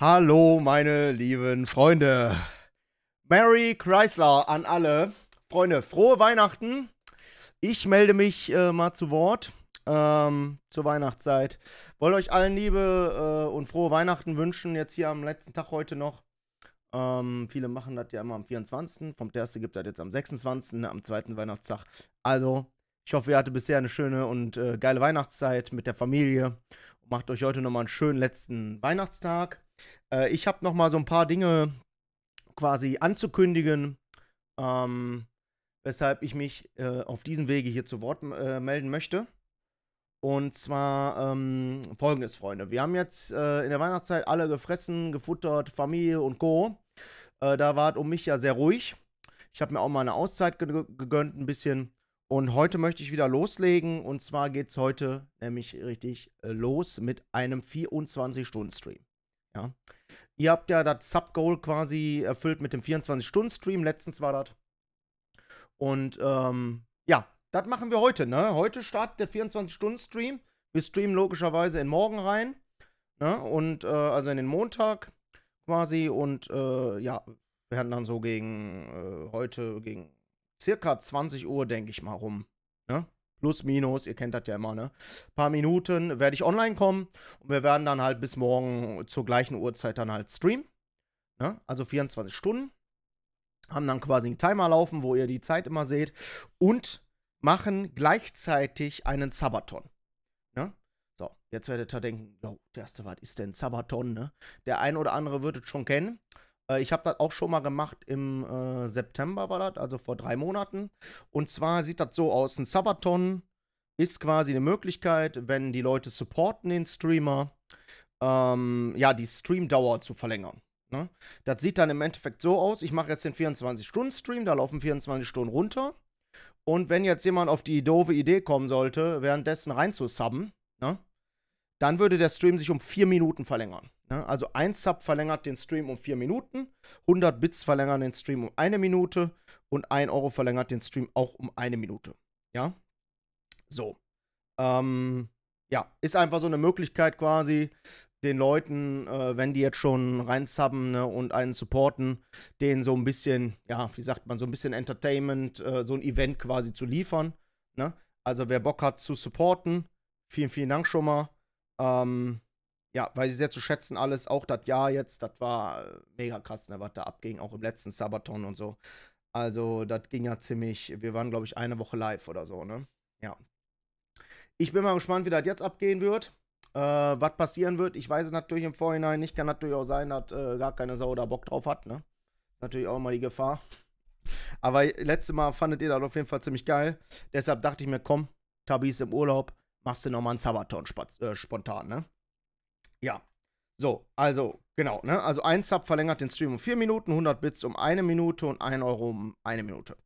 Hallo, meine lieben Freunde. Mary Chrysler an alle. Freunde, frohe Weihnachten. Ich melde mich äh, mal zu Wort ähm, zur Weihnachtszeit. Wollt euch allen Liebe äh, und frohe Weihnachten wünschen, jetzt hier am letzten Tag heute noch. Ähm, viele machen das ja immer am 24. Vom Terste gibt das jetzt am 26. Ne, am zweiten Weihnachtstag. Also, ich hoffe, ihr hattet bisher eine schöne und äh, geile Weihnachtszeit mit der Familie Macht euch heute nochmal einen schönen letzten Weihnachtstag. Äh, ich habe nochmal so ein paar Dinge quasi anzukündigen, ähm, weshalb ich mich äh, auf diesem Wege hier zu Wort äh, melden möchte. Und zwar ähm, folgendes, Freunde. Wir haben jetzt äh, in der Weihnachtszeit alle gefressen, gefuttert, Familie und Co. Äh, da war es um mich ja sehr ruhig. Ich habe mir auch mal eine Auszeit gegönnt, ein bisschen. Und heute möchte ich wieder loslegen. Und zwar geht es heute nämlich richtig äh, los mit einem 24-Stunden-Stream. Ja. Ihr habt ja das Sub-Goal quasi erfüllt mit dem 24-Stunden-Stream. Letztens war das. Und ähm, ja, das machen wir heute. Ne? Heute startet der 24-Stunden-Stream. Wir streamen logischerweise in morgen rein. Ne? Und äh, also in den Montag quasi. Und äh, ja, wir werden dann so gegen äh, heute, gegen circa 20 Uhr, denke ich mal, rum. Ne? Plus, minus, ihr kennt das ja immer, ne? Ein paar Minuten werde ich online kommen und wir werden dann halt bis morgen zur gleichen Uhrzeit dann halt streamen. Ne? Also 24 Stunden. Haben dann quasi einen Timer laufen, wo ihr die Zeit immer seht. Und machen gleichzeitig einen Sabaton. Ne? So, jetzt werdet ihr denken, jo, der erste, was ist denn Sabaton, ne? Der ein oder andere wird es schon kennen. Äh, ich habe das auch schon mal gemacht im äh, September, war das, also vor drei Monaten. Und zwar sieht das so aus: ein Sabaton ist quasi eine Möglichkeit, wenn die Leute supporten den Streamer, ähm, ja, die Streamdauer zu verlängern. Ne? Das sieht dann im Endeffekt so aus: ich mache jetzt den 24-Stunden-Stream, da laufen 24 Stunden runter. Und wenn jetzt jemand auf die doofe Idee kommen sollte, währenddessen reinzusubben, ne, dann würde der Stream sich um vier Minuten verlängern. Ne? Also ein Sub verlängert den Stream um 4 Minuten, 100 Bits verlängern den Stream um eine Minute und 1 Euro verlängert den Stream auch um eine Minute. Ja, so. Ähm, ja, ist einfach so eine Möglichkeit quasi, den Leuten, äh, wenn die jetzt schon reinsubben ne, und einen supporten, denen so ein bisschen, ja, wie sagt man, so ein bisschen Entertainment, äh, so ein Event quasi zu liefern. Ne? Also wer Bock hat zu supporten, vielen, vielen Dank schon mal. Ähm, ja, weiß ich sehr zu schätzen alles. Auch das Jahr jetzt, das war äh, mega krass, ne, was da abging, auch im letzten Sabaton und so. Also, das ging ja ziemlich. Wir waren, glaube ich, eine Woche live oder so, ne? Ja. Ich bin mal gespannt, wie das jetzt abgehen wird. Äh, was passieren wird, ich weiß natürlich im Vorhinein nicht. Kann natürlich auch sein, dass äh, gar keine Sau da Bock drauf hat, ne? Natürlich auch immer die Gefahr. Aber letztes Mal fandet ihr das auf jeden Fall ziemlich geil. Deshalb dachte ich mir, komm, Tabi ist im Urlaub, machst du nochmal einen Sabaton äh, spontan, ne? Ja. So, also, genau, ne? Also ein Sub verlängert den Stream um 4 Minuten, 100 Bits um eine Minute und 1 Euro um eine Minute.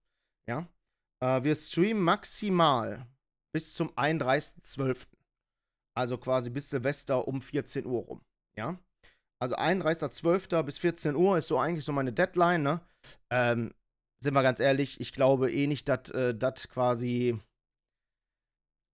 Ja. Äh, wir streamen maximal bis zum 31.12. Also quasi bis Silvester um 14 Uhr rum. Ja. Also 31.12. bis 14 Uhr ist so eigentlich so meine Deadline, ne? Ähm, sind wir ganz ehrlich, ich glaube eh nicht, dass äh, das quasi.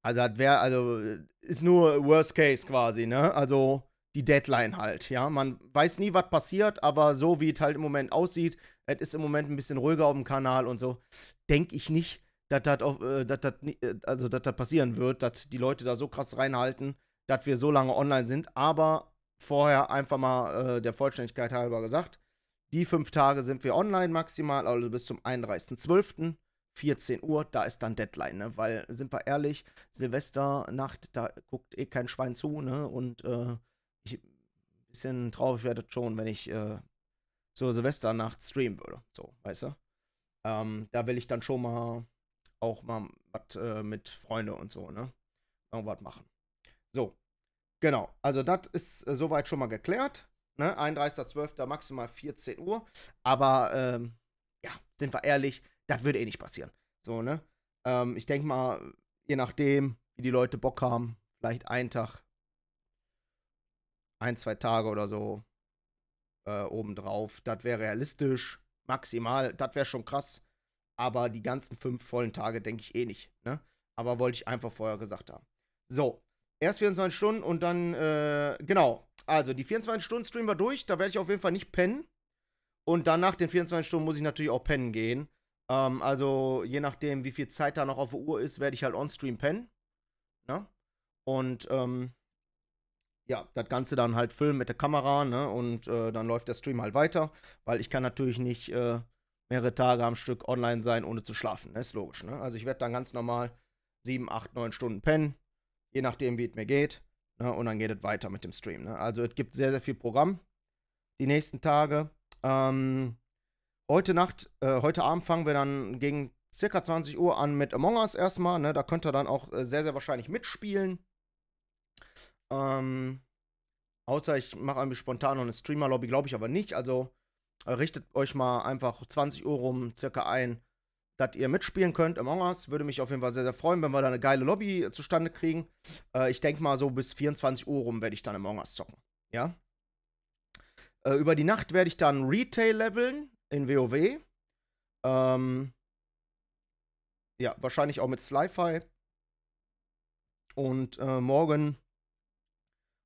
Also das wäre, also äh, ist nur Worst Case quasi, ne? Also die Deadline halt. Ja, man weiß nie, was passiert, aber so wie es halt im Moment aussieht, es ist im Moment ein bisschen ruhiger auf dem Kanal und so, denke ich nicht, dass das äh, äh, also dass das passieren wird, dass die Leute da so krass reinhalten, dass wir so lange online sind. Aber vorher einfach mal äh, der Vollständigkeit halber gesagt, die fünf Tage sind wir online maximal, also bis zum 31.12. 14 Uhr, da ist dann Deadline, ne? Weil, sind wir ehrlich, Silvesternacht, da guckt eh kein Schwein zu, ne? Und äh, bisschen traurig wäre das schon, wenn ich äh, zur Silvesternacht streamen würde. So, weißt du? Ähm, da will ich dann schon mal auch mal was äh, mit Freunde und so, ne? Irgendwas machen. So, genau. Also, das ist äh, soweit schon mal geklärt. Ne? 31.12. maximal 14 Uhr. Aber, ähm, ja, sind wir ehrlich, das würde eh nicht passieren. So, ne? Ähm, ich denke mal, je nachdem, wie die Leute Bock haben, vielleicht einen Tag ein, zwei Tage oder so äh, obendrauf. Das wäre realistisch, maximal, das wäre schon krass. Aber die ganzen fünf vollen Tage denke ich eh nicht. Ne? Aber wollte ich einfach vorher gesagt haben. So, erst 24 Stunden und dann, äh, genau. Also, die 24 stunden streamen wir durch. Da werde ich auf jeden Fall nicht pennen. Und dann nach den 24 Stunden muss ich natürlich auch pennen gehen. Ähm, also, je nachdem, wie viel Zeit da noch auf der Uhr ist, werde ich halt on-stream pennen. Ne? Und, ähm, ja, das Ganze dann halt filmen mit der Kamera, ne? Und äh, dann läuft der Stream halt weiter, weil ich kann natürlich nicht äh, mehrere Tage am Stück online sein, ohne zu schlafen. Ne? Ist logisch, ne? Also ich werde dann ganz normal sieben, acht, neun Stunden pennen, je nachdem, wie es mir geht. Ne? Und dann geht es weiter mit dem Stream. Ne? Also es gibt sehr, sehr viel Programm die nächsten Tage. Ähm, heute Nacht, äh, heute Abend fangen wir dann gegen circa 20 Uhr an mit Among Us erstmal. Ne? Da könnt ihr dann auch äh, sehr, sehr wahrscheinlich mitspielen. Ähm, außer ich mache irgendwie spontan noch eine Streamer-Lobby, glaube ich aber nicht. Also äh, richtet euch mal einfach 20 Uhr rum circa ein, dass ihr mitspielen könnt im Us. Würde mich auf jeden Fall sehr, sehr freuen, wenn wir da eine geile Lobby äh, zustande kriegen. Äh, ich denke mal, so bis 24 Uhr rum werde ich dann im Us zocken. Ja? Äh, über die Nacht werde ich dann Retail leveln in WoW. Ähm, ja, wahrscheinlich auch mit Sli-Fi. Und äh, morgen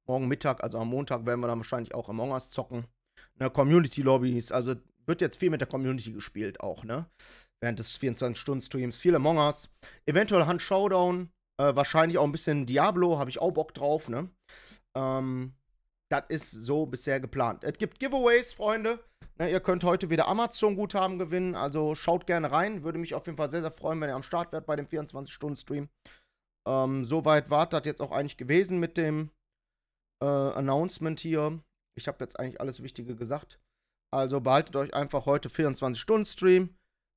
morgen Mittag, also am Montag, werden wir dann wahrscheinlich auch Among Us zocken. Ne, Community Lobbies, also wird jetzt viel mit der Community gespielt auch, ne? Während des 24-Stunden-Streams, viel Among Us. Eventuell Hand Showdown, äh, wahrscheinlich auch ein bisschen Diablo, habe ich auch Bock drauf, ne? Ähm, das ist so bisher geplant. Es gibt Giveaways, Freunde. Ne, ihr könnt heute wieder Amazon-Guthaben gewinnen, also schaut gerne rein. Würde mich auf jeden Fall sehr, sehr freuen, wenn ihr am Start wärt bei dem 24-Stunden-Stream. Ähm, soweit war das jetzt auch eigentlich gewesen mit dem äh, Announcement hier. Ich habe jetzt eigentlich alles Wichtige gesagt. Also behaltet euch einfach heute 24-Stunden-Stream,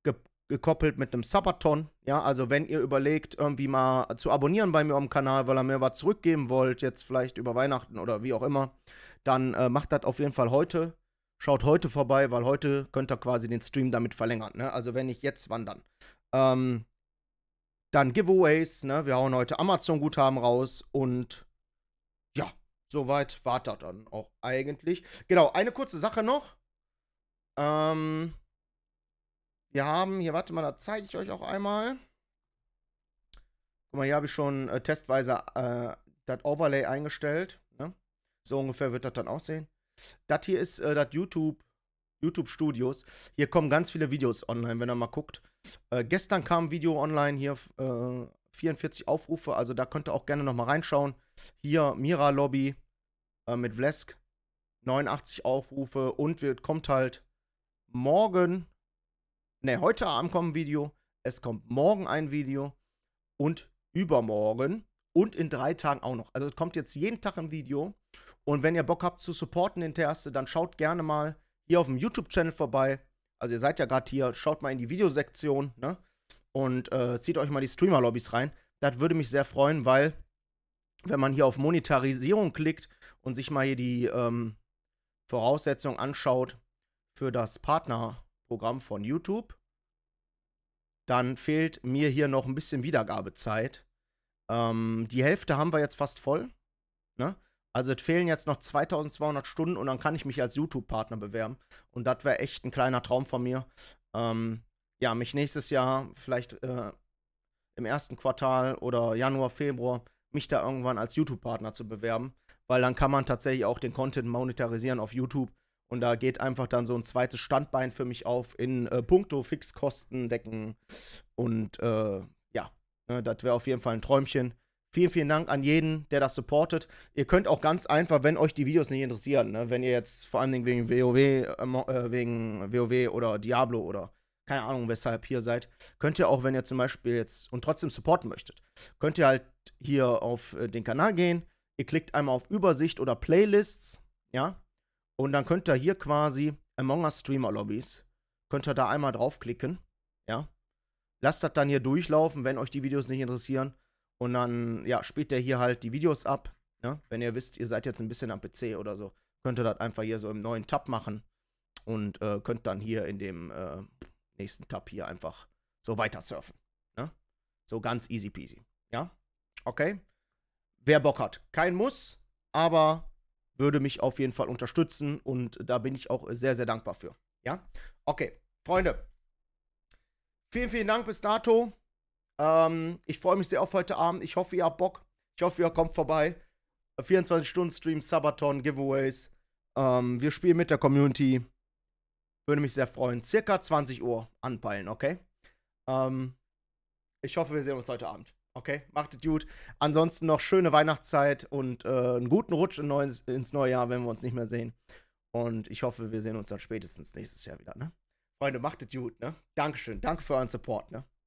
ge gekoppelt mit einem Sabaton. Ja, also wenn ihr überlegt, irgendwie mal zu abonnieren bei mir am Kanal, weil ihr mir was zurückgeben wollt, jetzt vielleicht über Weihnachten oder wie auch immer, dann äh, macht das auf jeden Fall heute. Schaut heute vorbei, weil heute könnt ihr quasi den Stream damit verlängern. Ne? Also wenn nicht jetzt, wandern. dann? Ähm, dann Giveaways, ne? Wir hauen heute Amazon-Guthaben raus und Soweit war das dann auch eigentlich. Genau, eine kurze Sache noch. Ähm, wir haben, hier, warte mal, da zeige ich euch auch einmal. Guck mal, hier habe ich schon äh, testweise äh, das Overlay eingestellt. Ne? So ungefähr wird das dann aussehen. Das hier ist äh, das YouTube, YouTube Studios. Hier kommen ganz viele Videos online, wenn ihr mal guckt. Äh, gestern kam ein Video online hier äh, 44 Aufrufe, also da könnt ihr auch gerne nochmal reinschauen. Hier Mira Lobby äh, mit Vlesk, 89 Aufrufe und wird, kommt halt morgen, ne, heute Abend kommt ein Video, es kommt morgen ein Video und übermorgen und in drei Tagen auch noch. Also es kommt jetzt jeden Tag ein Video und wenn ihr Bock habt zu supporten den Terste, dann schaut gerne mal hier auf dem YouTube-Channel vorbei. Also ihr seid ja gerade hier, schaut mal in die Videosektion, ne? und äh, zieht euch mal die Streamer-Lobbys rein. Das würde mich sehr freuen, weil wenn man hier auf Monetarisierung klickt und sich mal hier die ähm, Voraussetzungen anschaut für das Partnerprogramm von YouTube, dann fehlt mir hier noch ein bisschen Wiedergabezeit. Ähm, die Hälfte haben wir jetzt fast voll. Ne? Also es fehlen jetzt noch 2200 Stunden und dann kann ich mich als YouTube-Partner bewerben. Und das wäre echt ein kleiner Traum von mir. Ähm, ja, mich nächstes Jahr, vielleicht äh, im ersten Quartal oder Januar, Februar, mich da irgendwann als YouTube-Partner zu bewerben, weil dann kann man tatsächlich auch den Content monetarisieren auf YouTube und da geht einfach dann so ein zweites Standbein für mich auf in äh, puncto Fixkosten decken und äh, ja, ne, das wäre auf jeden Fall ein Träumchen. Vielen, vielen Dank an jeden, der das supportet. Ihr könnt auch ganz einfach, wenn euch die Videos nicht interessieren, ne, wenn ihr jetzt vor allem wegen WoW, äh, äh, wegen WoW oder Diablo oder keine Ahnung, weshalb hier seid, könnt ihr auch, wenn ihr zum Beispiel jetzt und trotzdem supporten möchtet, könnt ihr halt hier auf äh, den Kanal gehen, ihr klickt einmal auf Übersicht oder Playlists, ja, und dann könnt ihr hier quasi Among Us Streamer Lobbys, könnt ihr da einmal draufklicken, ja, lasst das dann hier durchlaufen, wenn euch die Videos nicht interessieren, und dann, ja, spielt ihr hier halt die Videos ab, ja, ne? wenn ihr wisst, ihr seid jetzt ein bisschen am PC oder so, könnt ihr das einfach hier so im neuen Tab machen und äh, könnt dann hier in dem äh, nächsten Tab hier einfach so weiter surfen. Ne? So ganz easy peasy. Ja? Okay? Wer Bock hat. Kein Muss, aber würde mich auf jeden Fall unterstützen und da bin ich auch sehr, sehr dankbar für. Ja? Okay, Freunde. Vielen, vielen Dank bis dato. Ähm, ich freue mich sehr auf heute Abend. Ich hoffe, ihr habt Bock. Ich hoffe, ihr kommt vorbei. 24-Stunden-Stream, äh, Sabaton, Giveaways. Ähm, wir spielen mit der Community. Würde mich sehr freuen. Circa 20 Uhr anpeilen, okay? Ähm, ich hoffe, wir sehen uns heute Abend. Okay, macht es gut. Ansonsten noch schöne Weihnachtszeit und äh, einen guten Rutsch in neues, ins neue Jahr, wenn wir uns nicht mehr sehen. Und ich hoffe, wir sehen uns dann spätestens nächstes Jahr wieder, ne? Freunde, macht es gut, ne? Dankeschön. Danke für euren Support, ne?